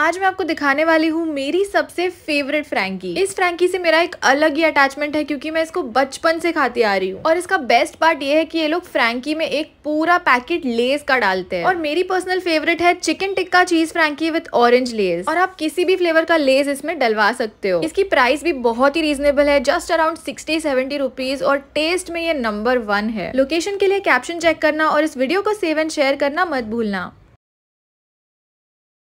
आज मैं आपको दिखाने वाली हूँ मेरी सबसे फेवरेट फ्रैंकी इस फ्रैंकी से मेरा एक अलग ही अटैचमेंट है क्योंकि मैं इसको बचपन से खाती आ रही हूँ और इसका बेस्ट पार्ट ये है कि ये लोग फ्रैंकी में एक पूरा पैकेट लेस का डालते हैं और मेरी पर्सनल फेवरेट है chicken tikka cheese frankie with orange less और आप किसी भी फ्लेवर का लेस इसमें डलवा सकते हो इसकी प्राइस भी बहुत ही रीजनेबल है just around sixty seventy rupees और टेस्ट में ये नंबर वन है लोकेशन के लिए कैप्शन चेक करना और इस वीडियो को सेव एंड शेयर करना मत भूलना